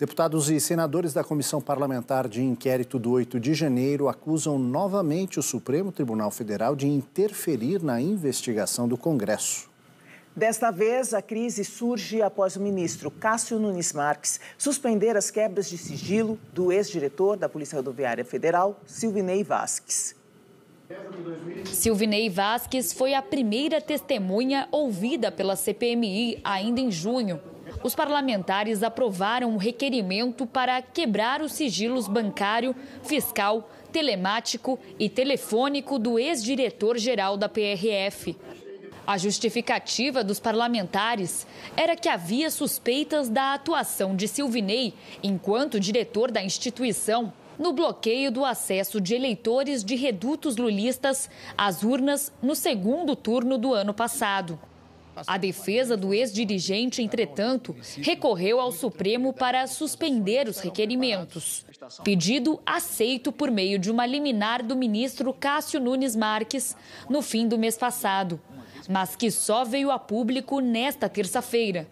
Deputados e senadores da Comissão Parlamentar de Inquérito do 8 de janeiro acusam novamente o Supremo Tribunal Federal de interferir na investigação do Congresso. Desta vez, a crise surge após o ministro Cássio Nunes Marques suspender as quebras de sigilo do ex-diretor da Polícia Rodoviária Federal, Silvinei Vasques. Silvinei Vasques foi a primeira testemunha ouvida pela CPMI ainda em junho os parlamentares aprovaram um requerimento para quebrar os sigilos bancário, fiscal, telemático e telefônico do ex-diretor-geral da PRF. A justificativa dos parlamentares era que havia suspeitas da atuação de Silvinei, enquanto diretor da instituição, no bloqueio do acesso de eleitores de redutos lulistas às urnas no segundo turno do ano passado. A defesa do ex-dirigente, entretanto, recorreu ao Supremo para suspender os requerimentos. Pedido aceito por meio de uma liminar do ministro Cássio Nunes Marques no fim do mês passado, mas que só veio a público nesta terça-feira.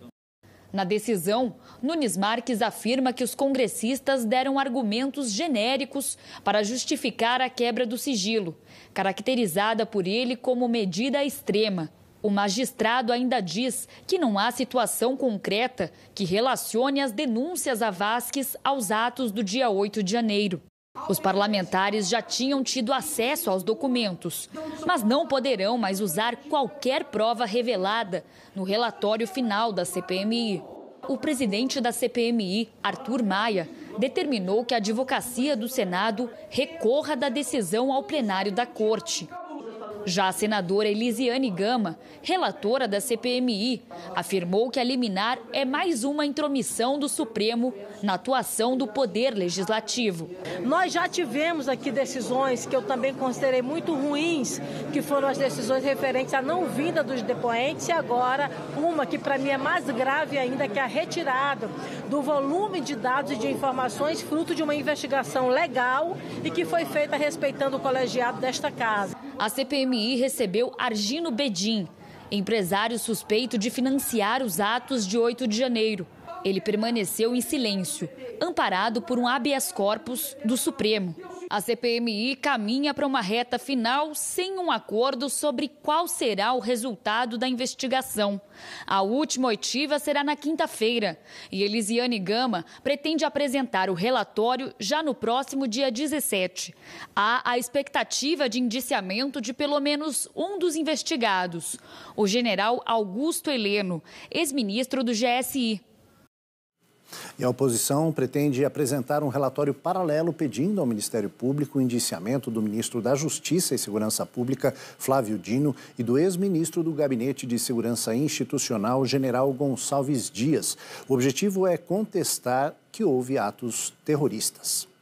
Na decisão, Nunes Marques afirma que os congressistas deram argumentos genéricos para justificar a quebra do sigilo, caracterizada por ele como medida extrema. O magistrado ainda diz que não há situação concreta que relacione as denúncias a Vasques aos atos do dia 8 de janeiro. Os parlamentares já tinham tido acesso aos documentos, mas não poderão mais usar qualquer prova revelada no relatório final da CPMI. O presidente da CPMI, Arthur Maia, determinou que a advocacia do Senado recorra da decisão ao plenário da Corte. Já a senadora Elisiane Gama, relatora da CPMI, afirmou que a liminar é mais uma intromissão do Supremo na atuação do Poder Legislativo. Nós já tivemos aqui decisões que eu também considerei muito ruins, que foram as decisões referentes à não vinda dos depoentes e agora uma que para mim é mais grave ainda, que é a retirada do volume de dados e de informações fruto de uma investigação legal e que foi feita respeitando o colegiado desta casa. A CPMI CPMI recebeu Argino Bedin, empresário suspeito de financiar os atos de 8 de janeiro. Ele permaneceu em silêncio, amparado por um habeas corpus do Supremo. A CPMI caminha para uma reta final sem um acordo sobre qual será o resultado da investigação. A última oitiva será na quinta-feira e Elisiane Gama pretende apresentar o relatório já no próximo dia 17. Há a expectativa de indiciamento de pelo menos um dos investigados, o general Augusto Heleno, ex-ministro do GSI. E a oposição pretende apresentar um relatório paralelo pedindo ao Ministério Público o indiciamento do ministro da Justiça e Segurança Pública, Flávio Dino, e do ex-ministro do Gabinete de Segurança Institucional, general Gonçalves Dias. O objetivo é contestar que houve atos terroristas.